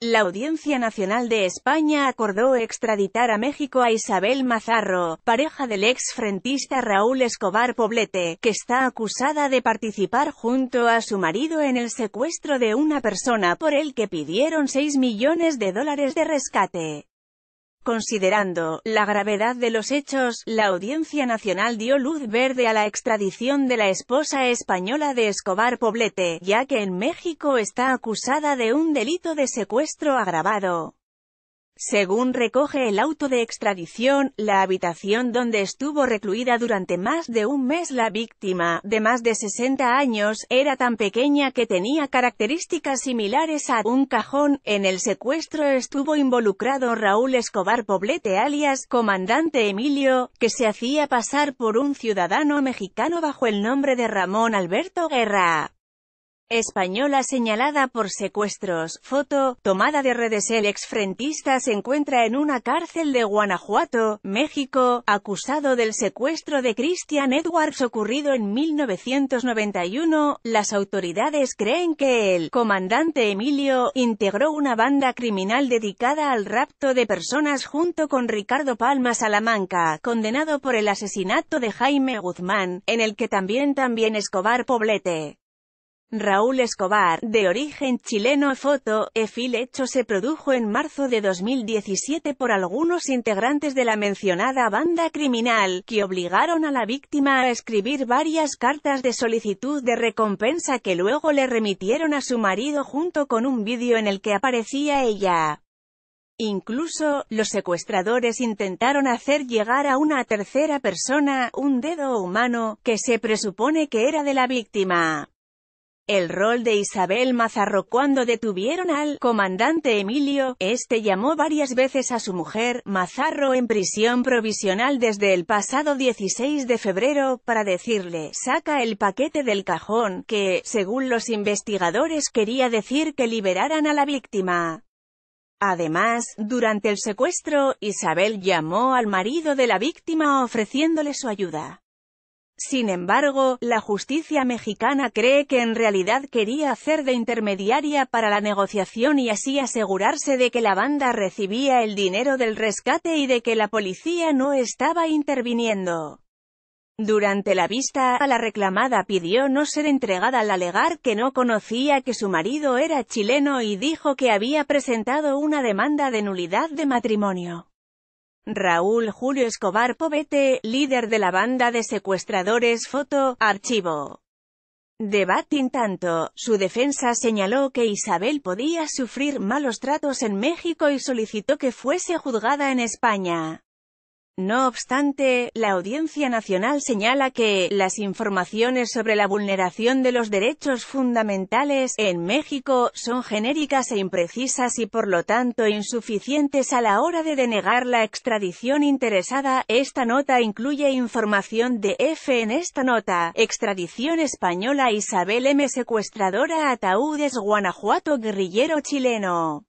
La Audiencia Nacional de España acordó extraditar a México a Isabel Mazarro, pareja del ex frentista Raúl Escobar Poblete, que está acusada de participar junto a su marido en el secuestro de una persona por el que pidieron 6 millones de dólares de rescate. Considerando la gravedad de los hechos, la Audiencia Nacional dio luz verde a la extradición de la esposa española de Escobar Poblete, ya que en México está acusada de un delito de secuestro agravado. Según recoge el auto de extradición, la habitación donde estuvo recluida durante más de un mes la víctima, de más de 60 años, era tan pequeña que tenía características similares a un cajón. En el secuestro estuvo involucrado Raúl Escobar Poblete alias Comandante Emilio, que se hacía pasar por un ciudadano mexicano bajo el nombre de Ramón Alberto Guerra española señalada por secuestros. Foto, tomada de redes el exfrentista se encuentra en una cárcel de Guanajuato, México, acusado del secuestro de Christian Edwards ocurrido en 1991. Las autoridades creen que el comandante Emilio integró una banda criminal dedicada al rapto de personas junto con Ricardo Palma Salamanca, condenado por el asesinato de Jaime Guzmán, en el que también también Escobar Poblete. Raúl Escobar, de origen chileno foto, EFIL hecho se produjo en marzo de 2017 por algunos integrantes de la mencionada banda criminal, que obligaron a la víctima a escribir varias cartas de solicitud de recompensa que luego le remitieron a su marido junto con un vídeo en el que aparecía ella. Incluso, los secuestradores intentaron hacer llegar a una tercera persona, un dedo humano, que se presupone que era de la víctima. El rol de Isabel Mazarro cuando detuvieron al comandante Emilio, este llamó varias veces a su mujer, Mazarro en prisión provisional desde el pasado 16 de febrero, para decirle, saca el paquete del cajón, que, según los investigadores quería decir que liberaran a la víctima. Además, durante el secuestro, Isabel llamó al marido de la víctima ofreciéndole su ayuda. Sin embargo, la justicia mexicana cree que en realidad quería hacer de intermediaria para la negociación y así asegurarse de que la banda recibía el dinero del rescate y de que la policía no estaba interviniendo. Durante la vista, a la reclamada pidió no ser entregada al alegar que no conocía que su marido era chileno y dijo que había presentado una demanda de nulidad de matrimonio. Raúl Julio Escobar Povete, líder de la banda de secuestradores Foto, archivo. Debatin tanto, su defensa señaló que Isabel podía sufrir malos tratos en México y solicitó que fuese juzgada en España. No obstante, la Audiencia Nacional señala que las informaciones sobre la vulneración de los derechos fundamentales en México son genéricas e imprecisas y por lo tanto insuficientes a la hora de denegar la extradición interesada. Esta nota incluye información de F en esta nota, extradición española Isabel M. secuestradora ataúdes Guanajuato guerrillero chileno.